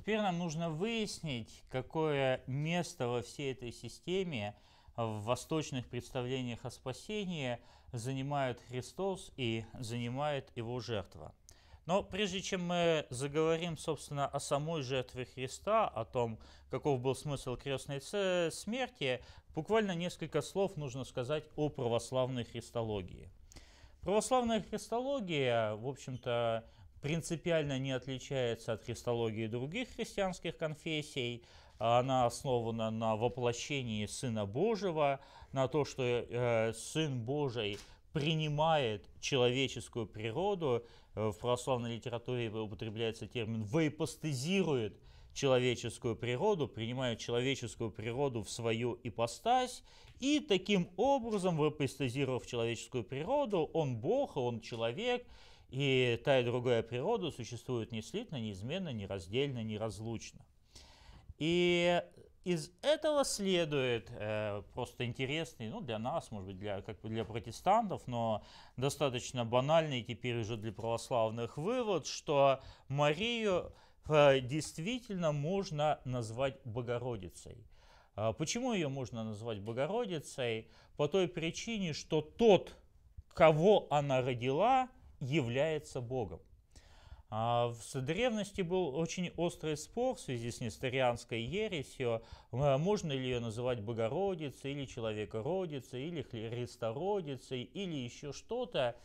Теперь нам нужно выяснить, какое место во всей этой системе в восточных представлениях о спасении занимает Христос и занимает его жертва. Но прежде чем мы заговорим, собственно, о самой жертве Христа, о том, каков был смысл крестной смерти, буквально несколько слов нужно сказать о православной христологии. Православная христология, в общем-то, принципиально не отличается от христологии других христианских конфессий. Она основана на воплощении Сына Божьего, на то, что э, Сын Божий принимает человеческую природу. Э, в православной литературе употребляется термин «воипостезирует» человеческую природу, принимает человеческую природу в свою ипостась, и таким образом, выпостезировав человеческую природу, он Бог, он человек, и та и другая природа существует не слитно, неизменно, нераздельно, неразлучно. И из этого следует э, просто интересный, ну, для нас, может быть, для, как бы для протестантов, но достаточно банальный теперь уже для православных вывод, что Марию э, действительно можно назвать Богородицей. Э, почему ее можно назвать Богородицей? По той причине, что тот, кого она родила, является Богом. А, в древности был очень острый спор в связи с несторианской ересью, можно ли ее называть Богородицей, или Человекородицей, или Христородицей, или еще что-то.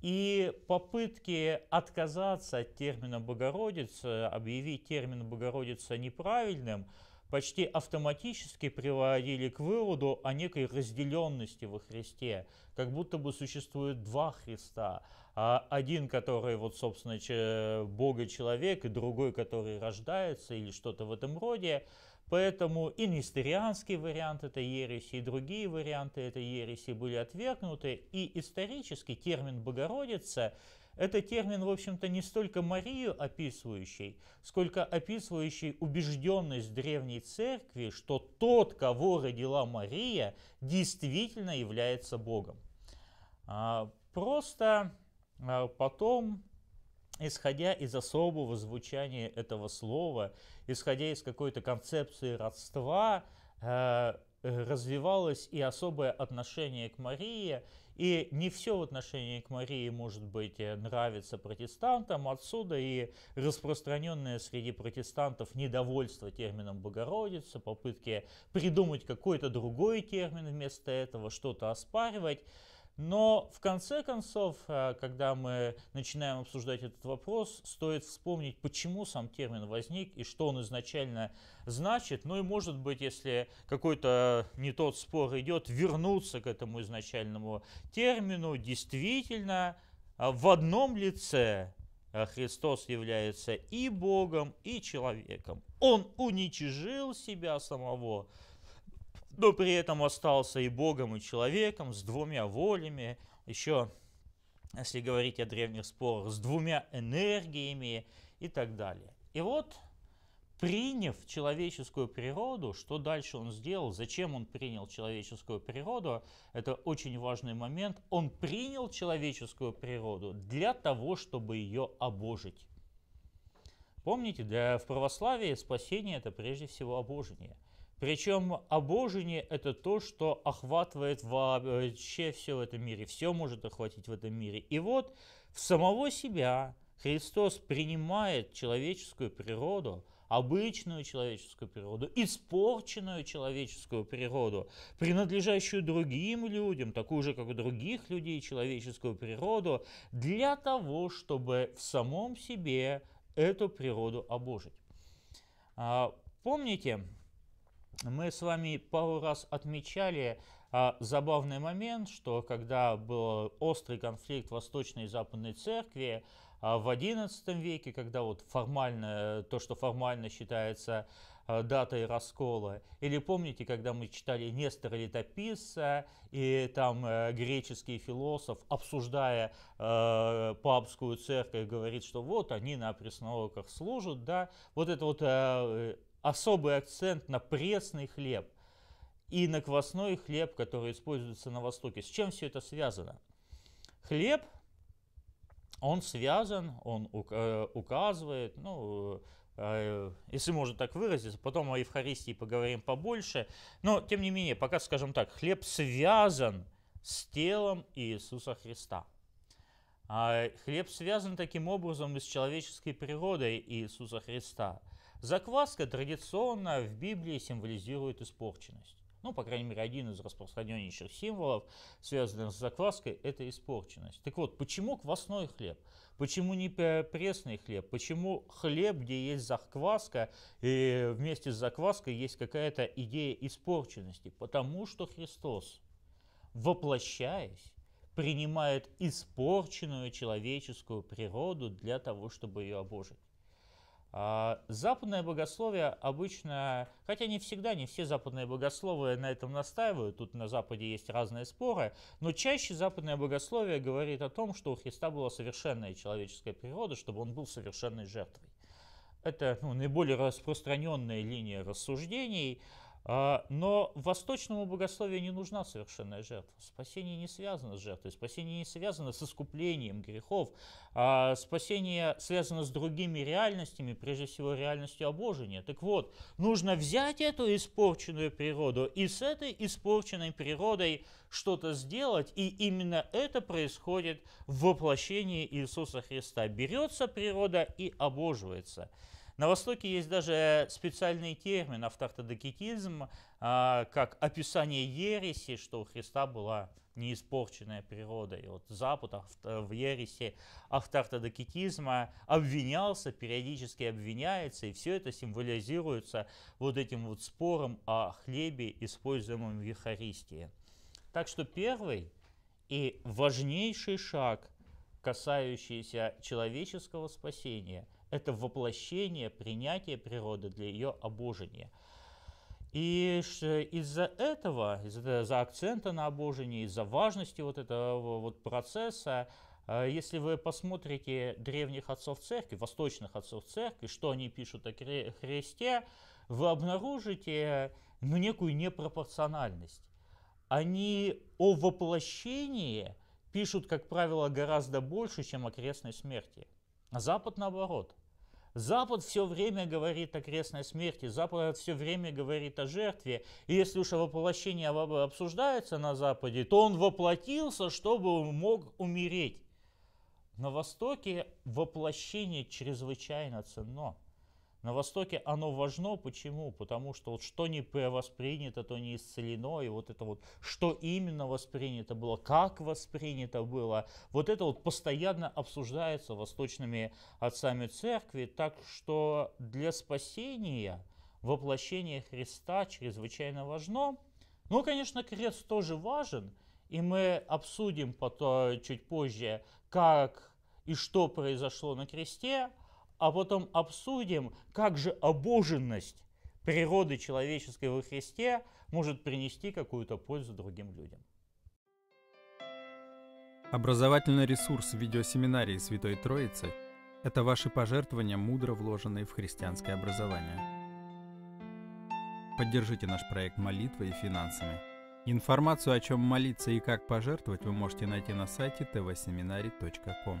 И попытки отказаться от термина «богородица», объявить термин «богородица» неправильным – почти автоматически приводили к выводу о некой разделенности во Христе, как будто бы существует два Христа. А один, который, вот, собственно, Бог и человек, и другой, который рождается, или что-то в этом роде. Поэтому и нестерианский вариант этой ереси, и другие варианты этой ереси были отвергнуты. И исторически термин «богородица» Это термин, в общем-то, не столько Марию описывающий, сколько описывающий убежденность древней церкви, что тот, кого родила Мария, действительно является Богом. А, просто а, потом, исходя из особого звучания этого слова, исходя из какой-то концепции родства, а, развивалось и особое отношение к Марии, и не все в отношении к Марии, может быть, э, нравится протестантам, отсюда и распространенное среди протестантов недовольство термином Богородица, попытки придумать какой-то другой термин вместо этого, что-то оспаривать. Но в конце концов, э, когда мы начинаем обсуждать этот вопрос, стоит вспомнить, почему сам термин возник и что он изначально значит. Ну и может быть, если какой-то не тот спор идет, вернуться к этому изначальному термину. Действительно, э, в одном лице э, Христос является и Богом, и человеком. Он уничижил себя самого, но при этом остался и Богом, и человеком, с двумя волями, еще, если говорить о древних спорах, с двумя энергиями и так далее. И вот, приняв человеческую природу, что дальше он сделал, зачем он принял человеческую природу, это очень важный момент. Он принял человеческую природу для того, чтобы ее обожить. Помните, для, в православии спасение – это прежде всего обожение – причем обожение это то, что охватывает вообще все в этом мире, все может охватить в этом мире. И вот в самого себя Христос принимает человеческую природу, обычную человеческую природу, испорченную человеческую природу, принадлежащую другим людям, такую же, как у других людей, человеческую природу, для того, чтобы в самом себе эту природу обожить. А, помните, мы с вами пару раз отмечали а, забавный момент, что когда был острый конфликт Восточной и Западной Церкви, а в XI веке, когда вот формально, то, что формально считается а, датой раскола, или помните, когда мы читали Нестора Летописца и там а, греческий философ, обсуждая а, папскую церковь, говорит, что вот они на преснооках служат, да, вот это вот э, особый акцент на пресный хлеб и на квасной хлеб, который используется на Востоке. С чем все это связано? Хлеб, он связан, он э, указывает, ну, э, э, если можно так выразиться, потом о Евхаристии поговорим побольше, но тем не менее, пока скажем так, хлеб связан с телом Иисуса Христа. А, хлеб связан таким образом и с человеческой природой Иисуса Христа – Закваска традиционно в Библии символизирует испорченность. Ну, по крайней мере, один из распространеннейших символов, связанных с закваской, это испорченность. Так вот, почему квасной хлеб? Почему не пресный хлеб? Почему хлеб, где есть закваска, и вместе с закваской есть какая-то идея испорченности? Потому что Христос, воплощаясь, принимает испорченную человеческую природу для того, чтобы ее обожить. А, западное богословие обычно, хотя не всегда, не все западные богословы на этом настаивают, тут на Западе есть разные споры, но чаще западное богословие говорит о том, что у Христа была совершенная человеческая природа, чтобы он был совершенной жертвой. Это ну, наиболее распространенная линия рассуждений. А, но восточному богословию не нужна совершенная жертва. Спасение не связано с жертвой, спасение не связано с искуплением грехов. А спасение связано с другими реальностями, прежде всего реальностью обожения. Так вот, нужно взять эту испорченную природу и с этой испорченной природой что-то сделать. И именно это происходит в воплощении Иисуса Христа. Берется природа и обоживается. На Востоке есть даже специальный термин автортодокетизм, а, как описание ереси, что у Христа была неиспорченная природа. И вот Запад в ереси автортодокетизма обвинялся, периодически обвиняется, и все это символизируется вот этим вот спором о хлебе, используемом в Евхаристии. Так что первый и важнейший шаг – касающиеся человеческого спасения, это воплощение принятие природы для ее обожения. И из-за этого, из-за акцента на обожении, из-за важности вот этого вот процесса, э, если вы посмотрите древних отцов церкви, восточных отцов церкви, что они пишут о Христе, вы обнаружите ну, некую непропорциональность. Они о воплощении – пишут, как правило, гораздо больше, чем о крестной смерти. А Запад наоборот. Запад все время говорит о крестной смерти, Запад все время говорит о жертве. И если уж воплощение обсуждается на Западе, то он воплотился, чтобы он мог умереть. На Востоке воплощение чрезвычайно ценно. На Востоке оно важно. Почему? Потому что вот что не воспринято, то не исцелено. И вот это вот, что именно воспринято было, как воспринято было, вот это вот постоянно обсуждается восточными отцами церкви. Так что для спасения воплощение Христа чрезвычайно важно. Ну, конечно, крест тоже важен. И мы обсудим потом, чуть позже, как и что произошло на кресте а потом обсудим, как же обоженность природы человеческой во Христе может принести какую-то пользу другим людям. Образовательный ресурс видеосеминарии Святой Троицы – это ваши пожертвования, мудро вложенные в христианское образование. Поддержите наш проект молитвой и финансами. Информацию, о чем молиться и как пожертвовать, вы можете найти на сайте tvseminary.com.